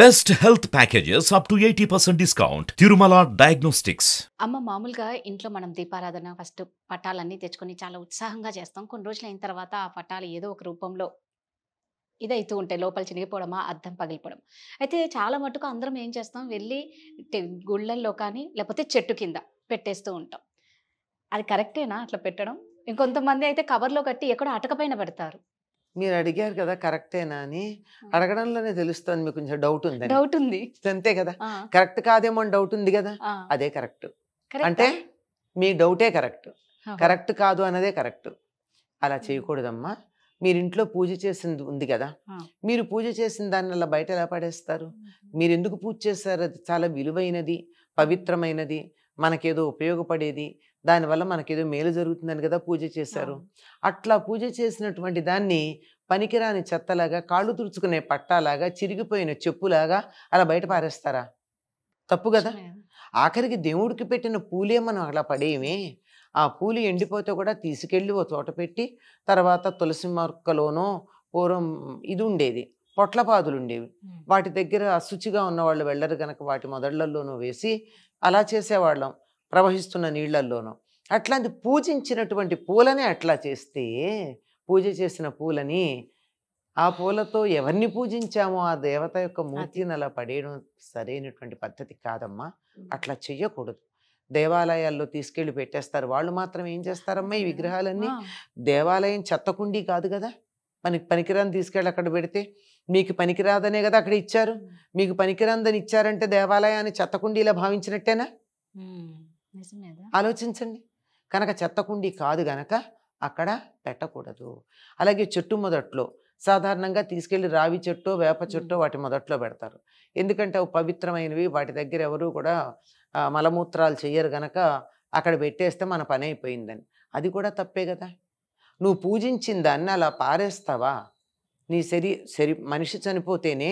best health packages up to eighty percent discount Tirumala diagnostics అమ్మ మామూలుగా ఇంట్లో మనం దీపారాధన ఫస్ట్ పట్టాలన్నీ తెచ్చుకొని చాలా ఉత్సాహంగా చేస్తాం కొన్ని రోజులు అయిన తర్వాత ఆ పట్టాలు ఏదో ఒక రూపంలో ఇదైతూ ఉంటాయి లోపల చినిగిపోవడమా అర్థం పగిలిపోవడం అయితే చాలా మటుకు అందరం ఏం చేస్తాం వెళ్ళి గుళ్ళల్లో కానీ లేకపోతే చెట్టు కింద పెట్టేస్తూ ఉంటాం అది కరెక్టేనా అట్లా పెట్టడం ఇంకొంతమంది అయితే కవర్లో కట్టి ఎక్కడో అటకపైన పెడతారు మీరు అడిగారు కదా కరెక్టేనా అని అడగడంలోనే తెలుస్తుంది మీకు కొంచెం డౌట్ ఉంది డౌట్ ఉంది అంతే కదా కరెక్ట్ కాదేమో అని డౌట్ ఉంది కదా అదే కరెక్ట్ అంటే మీ డౌటే కరెక్ట్ కరెక్ట్ కాదు అన్నదే కరెక్ట్ అలా చేయకూడదమ్మా మీరు ఇంట్లో పూజ చేసింది ఉంది కదా మీరు పూజ చేసిన దాన్ని అలా బయట ఎలా పడేస్తారు మీరు ఎందుకు పూజ చేస్తారు అది చాలా విలువైనది పవిత్రమైనది మనకేదో ఉపయోగపడేది దానివల్ల మనకి ఏదో మేలు జరుగుతుందని కదా పూజ చేశారు అట్లా పూజ చేసినటువంటి దాన్ని పనికిరాని చెత్తలాగా కాళ్ళు తుడుచుకునే పట్టాలాగా చిరిగిపోయిన చెప్పులాగా అలా బయట పారేస్తారా తప్పు కదా ఆఖరికి దేవుడికి పెట్టిన పూలే మనం అలా పడేవి ఆ పూలు ఎండిపోతే కూడా తీసుకెళ్ళి ఓ తోట పెట్టి తర్వాత తులసి మొక్కలోనో పూర్వం ఇది ఉండేది పొట్లపాదులు ఉండేవి వాటి దగ్గర అశుచిగా ఉన్నవాళ్ళు వెళ్ళరు కనుక వాటి మొదళ్లలోనూ వేసి అలా చేసేవాళ్ళం ప్రవహిస్తున్న నీళ్లల్లోనూ అట్లాంటి పూజించినటువంటి పూలనే అట్లా చేస్తే పూజ చేసిన పూలని ఆ పూలతో ఎవరిని పూజించామో ఆ దేవత యొక్క మూర్తిని అలా పడేయడం సరైనటువంటి పద్ధతి కాదమ్మా అట్లా చెయ్యకూడదు దేవాలయాల్లో తీసుకెళ్ళి పెట్టేస్తారు వాళ్ళు మాత్రం ఏం చేస్తారమ్మా ఈ విగ్రహాలన్నీ దేవాలయం చెత్తకుండి కాదు కదా మనకి పనికిరాని తీసుకెళ్ళి అక్కడ పెడితే మీకు పనికిరాదనే కదా అక్కడ ఇచ్చారు మీకు పనికిరాందని ఇచ్చారంటే దేవాలయాన్ని ఇలా భావించినట్టేనా ఆలోచించండి కనుక చెత్తకుండి కాదు గనక అక్కడ పెట్టకూడదు అలాగే చెట్టు మొదట్లో సాధారణంగా తీసుకెళ్లి రావి చెట్టు వేప చెట్టు వాటి మొదట్లో పెడతారు ఎందుకంటే అవి పవిత్రమైనవి వాటి దగ్గర ఎవరు కూడా మలమూత్రాలు చెయ్యరు గనక అక్కడ పెట్టేస్తే మన పని అయిపోయిందని అది కూడా తప్పే కదా నువ్వు పూజించిన దాన్ని అలా పారేస్తావా నీ శరీ శరీ మనిషి చనిపోతేనే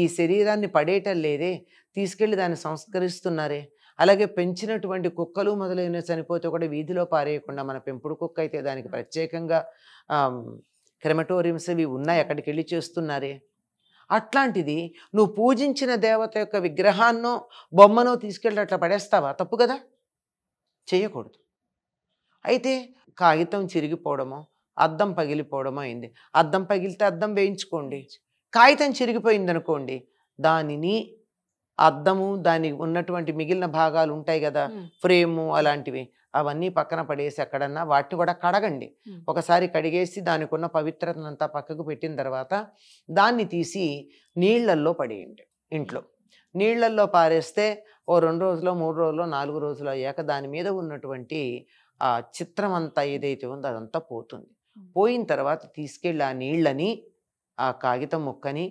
ఈ శరీరాన్ని పడేయటం లేదే తీసుకెళ్ళి దాన్ని సంస్కరిస్తున్నారే అలాగే పెంచినటువంటి కుక్కలు మొదలైన చనిపోతే కూడా వీధిలో పారేయకుండా మన పెంపుడు కుక్క అయితే దానికి ప్రత్యేకంగా క్రెమటోరియంస్ ఇవి ఉన్నాయి అక్కడికి వెళ్ళి చేస్తున్నారే అట్లాంటిది నువ్వు పూజించిన దేవత యొక్క విగ్రహాన్నో బొమ్మనో తీసుకెళ్ళి అట్లా పడేస్తావా తప్పు కదా చేయకూడదు అయితే కాగితం చిరిగిపోవడమో అద్దం పగిలిపోవడమో అయింది అద్దం పగిలితే అద్దం వేయించుకోండి కాగితం చిరిగిపోయింది అనుకోండి దానిని అద్దము దాని ఉన్నటువంటి మిగిలిన భాగాలు ఉంటాయి కదా ఫ్రేము అలాంటివి అవన్నీ పక్కన పడేసి ఎక్కడన్నా వాటిని కూడా కడగండి ఒకసారి కడిగేసి దానికి ఉన్న పవిత్రతనంతా పక్కకు పెట్టిన తర్వాత దాన్ని తీసి నీళ్లల్లో పడేయండి ఇంట్లో నీళ్లల్లో పారేస్తే ఓ రెండు రోజుల్లో మూడు రోజుల్లో నాలుగు రోజులు అయ్యాక దాని మీద ఉన్నటువంటి ఆ చిత్రం అంతా ఏదైతే ఉందో అదంతా పోతుంది పోయిన తర్వాత తీసుకెళ్ళి ఆ నీళ్ళని ఆ కాగితం ముక్కని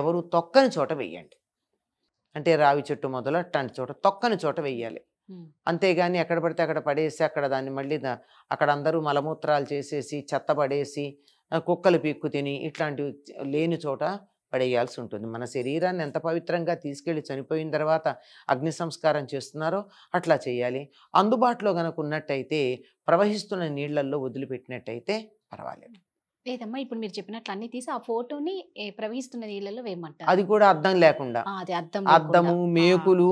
ఎవరు తొక్కని చోట వేయండి అంటే రావి చెట్టు మొదలు అట్లాంటి చోట తొక్కని చోట వెయ్యాలి అంతేగాని ఎక్కడ పడితే అక్కడ పడేసి అక్కడ దాన్ని మళ్ళీ అక్కడ అందరూ మలమూత్రాలు చేసేసి చెత్త పడేసి కుక్కలు పీక్కు తిని ఇట్లాంటివి లేని చోట పడేయాల్సి ఉంటుంది మన శరీరాన్ని ఎంత పవిత్రంగా తీసుకెళ్ళి చనిపోయిన తర్వాత అగ్ని సంస్కారం చేస్తున్నారో అట్లా చేయాలి అందుబాటులో కనుక ఉన్నట్టయితే ప్రవహిస్తున్న నీళ్లల్లో వదిలిపెట్టినట్టయితే పర్వాలేదు లేదమ్మా ఇప్పుడు మీరు చెప్పినట్లు అన్ని తీసి ఆ ఫోటోని ప్రవహిస్తున్న నీళ్ళలో వేయమంటారు అది కూడా అర్థం లేకుండా అద్దము మేకులు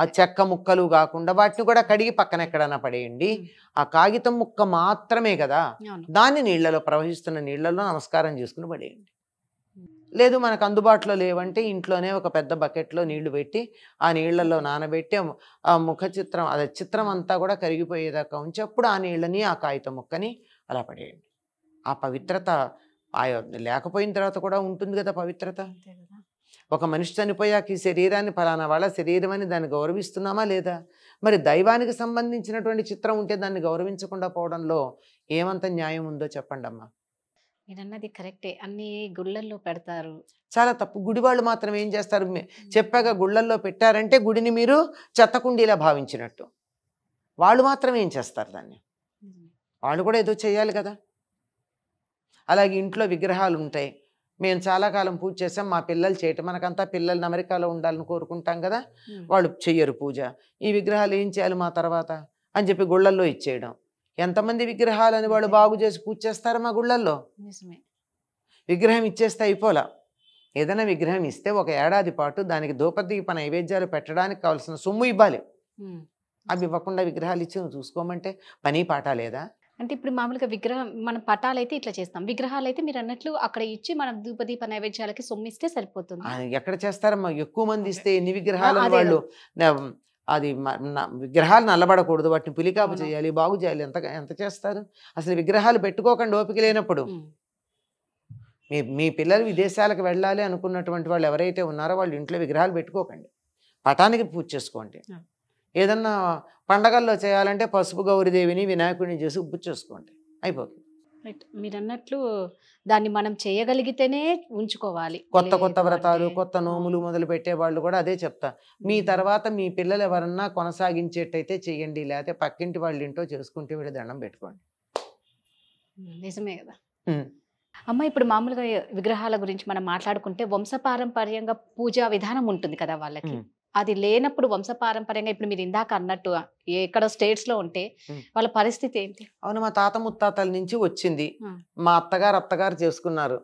ఆ చెక్క ముక్కలు కాకుండా వాటిని కూడా కడిగి పక్కన ఎక్కడైనా పడేయండి ఆ కాగితం ముక్క మాత్రమే కదా దాన్ని నీళ్లలో ప్రవహిస్తున్న నీళ్లలో నమస్కారం చేసుకుని పడేయండి లేదు మనకు అందుబాటులో లేవంటే ఇంట్లోనే ఒక పెద్ద బకెట్లో నీళ్లు పెట్టి ఆ నీళ్లలో నానబెట్టి ఆ ముఖ చిత్రం అదే చిత్రం అంతా కూడా కరిగిపోయేదాకా ఉంచి అప్పుడు ఆ నీళ్ళని ఆ కాగితం ముక్కని అలా పడేయండి ఆ పవిత్రత ఆ లేకపోయిన తర్వాత కూడా ఉంటుంది కదా పవిత్రత ఒక మనిషి చనిపోయాక ఈ శరీరాన్ని ఫలానా వాళ్ళ శరీరం అని దాన్ని గౌరవిస్తున్నామా లేదా మరి దైవానికి సంబంధించినటువంటి చిత్రం ఉంటే దాన్ని గౌరవించకుండా పోవడంలో ఏమంత న్యాయం ఉందో చెప్పండి అమ్మా నేనన్నది కరెక్టే అన్ని గుళ్ళల్లో పెడతారు చాలా తప్పు గుడి వాళ్ళు మాత్రం ఏం చేస్తారు చెప్పాక గుళ్ళల్లో పెట్టారంటే గుడిని మీరు చెత్తకుండీలా భావించినట్టు వాళ్ళు మాత్రం ఏం చేస్తారు దాన్ని వాళ్ళు కూడా ఏదో చేయాలి కదా అలాగే ఇంట్లో విగ్రహాలు ఉంటాయి మేము చాలా కాలం పూజ చేసాం మా పిల్లలు చేయటం మనకంతా పిల్లలు అమెరికాలో ఉండాలని కోరుకుంటాం కదా వాళ్ళు చెయ్యరు పూజ ఈ విగ్రహాలు ఏం చేయాలి మా తర్వాత అని చెప్పి గుళ్ళల్లో ఇచ్చేయడం ఎంతమంది విగ్రహాలని వాళ్ళు బాగు చేసి పూజ చేస్తారు మా గుళ్ళల్లో విగ్రహం ఇచ్చేస్తే అయిపోలా ఏదైనా విగ్రహం ఇస్తే ఒక ఏడాది పాటు దానికి పని నైవేద్యాలు పెట్టడానికి కావాల్సిన సొమ్ము ఇవ్వాలి అవి ఇవ్వకుండా విగ్రహాలు ఇచ్చి చూసుకోమంటే పని పాట లేదా అంటే ఇప్పుడు మామూలుగా విగ్రహం మన పటాలు అయితే ఇట్లా చేస్తాం విగ్రహాలు అయితే మీరు అన్నట్లు అక్కడ ఇచ్చి మన దీప నైవేద్యాలకి సొమ్మిస్తే సరిపోతుంది ఎక్కడ చేస్తారమ్మా ఎక్కువ మంది ఇస్తే ఎన్ని విగ్రహాలు వాళ్ళు అది విగ్రహాలు నల్లబడకూడదు వాటిని పులికాపు చేయాలి బాగు చేయాలి ఎంత ఎంత చేస్తారు అసలు విగ్రహాలు పెట్టుకోకండి ఓపిక లేనప్పుడు మీ మీ పిల్లలు విదేశాలకు వెళ్ళాలి అనుకున్నటువంటి వాళ్ళు ఎవరైతే ఉన్నారో వాళ్ళు ఇంట్లో విగ్రహాలు పెట్టుకోకండి పటానికి పూజ చేసుకోండి ఏదన్నా పండగల్లో చేయాలంటే పసుపు గౌరీదేవిని వినాయకుడిని చేసి చేసుకోండి అయిపోతుంది రైట్ మీరు అన్నట్లు దాన్ని మనం చేయగలిగితేనే ఉంచుకోవాలి కొత్త కొత్త వ్రతాలు కొత్త నోములు మొదలు పెట్టే వాళ్ళు కూడా అదే చెప్తా మీ తర్వాత మీ పిల్లలు ఎవరన్నా కొనసాగించేటైతే చేయండి లేకపోతే పక్కింటి వాళ్ళు ఇంటో చేసుకుంటే వీడు దండం పెట్టుకోండి నిజమే కదా అమ్మ ఇప్పుడు మామూలుగా విగ్రహాల గురించి మనం మాట్లాడుకుంటే వంశపారంపర్యంగా పూజా విధానం ఉంటుంది కదా వాళ్ళకి అది లేనప్పుడు వంశపారంపర్యంగా ఇప్పుడు మీరు ఇందాక అన్నట్టు ఎక్కడ స్టేట్స్ లో ఉంటే వాళ్ళ పరిస్థితి ఏంటి అవును మా తాత ముత్తాతల నుంచి వచ్చింది మా అత్తగారు అత్తగారు చేసుకున్నారు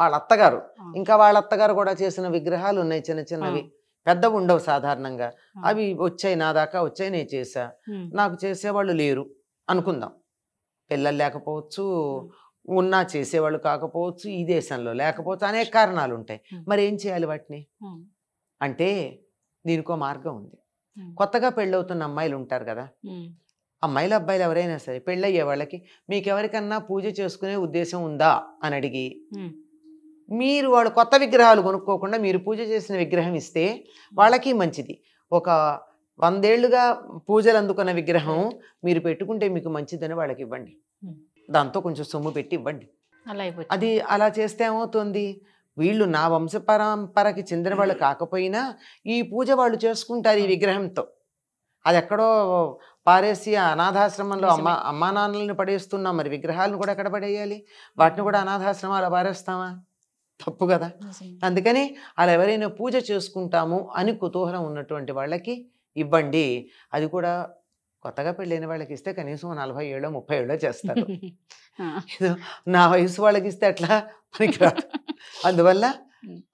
వాళ్ళ అత్తగారు ఇంకా వాళ్ళ అత్తగారు కూడా చేసిన విగ్రహాలు ఉన్నాయి చిన్న చిన్నవి పెద్దవి ఉండవు సాధారణంగా అవి వచ్చాయి నా దాకా వచ్చాయి నేను చేసా నాకు చేసేవాళ్ళు లేరు అనుకుందాం పిల్లలు లేకపోవచ్చు ఉన్నా చేసేవాళ్ళు కాకపోవచ్చు ఈ దేశంలో లేకపోవచ్చు అనేక కారణాలు ఉంటాయి మరి ఏం చేయాలి వాటిని అంటే దీనికో మార్గం ఉంది కొత్తగా పెళ్ళవుతున్న అమ్మాయిలు ఉంటారు కదా అమ్మాయిలు అబ్బాయిలు ఎవరైనా సరే పెళ్ళయ్యే వాళ్ళకి మీకెవరికన్నా పూజ చేసుకునే ఉద్దేశం ఉందా అని అడిగి మీరు వాళ్ళు కొత్త విగ్రహాలు కొనుక్కోకుండా మీరు పూజ చేసిన విగ్రహం ఇస్తే వాళ్ళకి మంచిది ఒక వందేళ్లుగా పూజలు అందుకున్న విగ్రహం మీరు పెట్టుకుంటే మీకు మంచిదని వాళ్ళకి ఇవ్వండి దాంతో కొంచెం సొమ్ము పెట్టి ఇవ్వండి అది అలా చేస్తే ఏమవుతుంది వీళ్ళు నా వంశ పరంపరకి చెందిన వాళ్ళు కాకపోయినా ఈ పూజ వాళ్ళు చేసుకుంటారు ఈ విగ్రహంతో అది ఎక్కడో పారేసి అనాథాశ్రమంలో అమ్మ అమ్మా నాన్నలను పడేస్తున్నాం మరి విగ్రహాలను కూడా ఎక్కడ పడేయాలి వాటిని కూడా అనాథాశ్రమాలు పారేస్తామా తప్పు కదా అందుకని అలా ఎవరైనా పూజ చేసుకుంటాము అని కుతూహలం ఉన్నటువంటి వాళ్ళకి ఇవ్వండి అది కూడా కొత్తగా పెళ్ళైన వాళ్ళకి ఇస్తే కనీసం నలభై ఏళ్ళో ముప్పై ఏళ్ళో చేస్తారు నా వయసు వాళ్ళకి ఇస్తే అట్లా పనికిరాదు అందువల్ల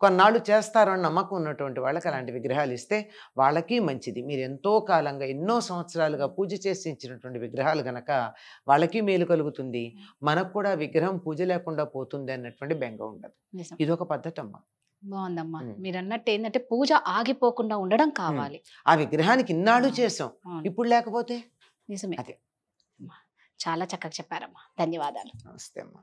కొన్నాళ్ళు చేస్తారని నమ్మకం ఉన్నటువంటి వాళ్ళకి అలాంటి విగ్రహాలు ఇస్తే వాళ్ళకి మంచిది మీరు ఎంతో కాలంగా ఎన్నో సంవత్సరాలుగా పూజ చేసి ఇచ్చినటువంటి విగ్రహాలు గనక వాళ్ళకి మేలు కలుగుతుంది మనకు కూడా విగ్రహం పూజ లేకుండా పోతుంది అన్నటువంటి బెంగ ఉండదు ఇదొక పద్ధతి అమ్మా బాగుందమ్మా మీరు అన్నట్టు ఏంటంటే పూజ ఆగిపోకుండా ఉండడం కావాలి ఆ విగ్రహానికి ఇన్నాళ్ళు చేసాం ఇప్పుడు లేకపోతే నిజమే అదే చాలా చక్కగా చెప్పారమ్మా ధన్యవాదాలు నమస్తే అమ్మా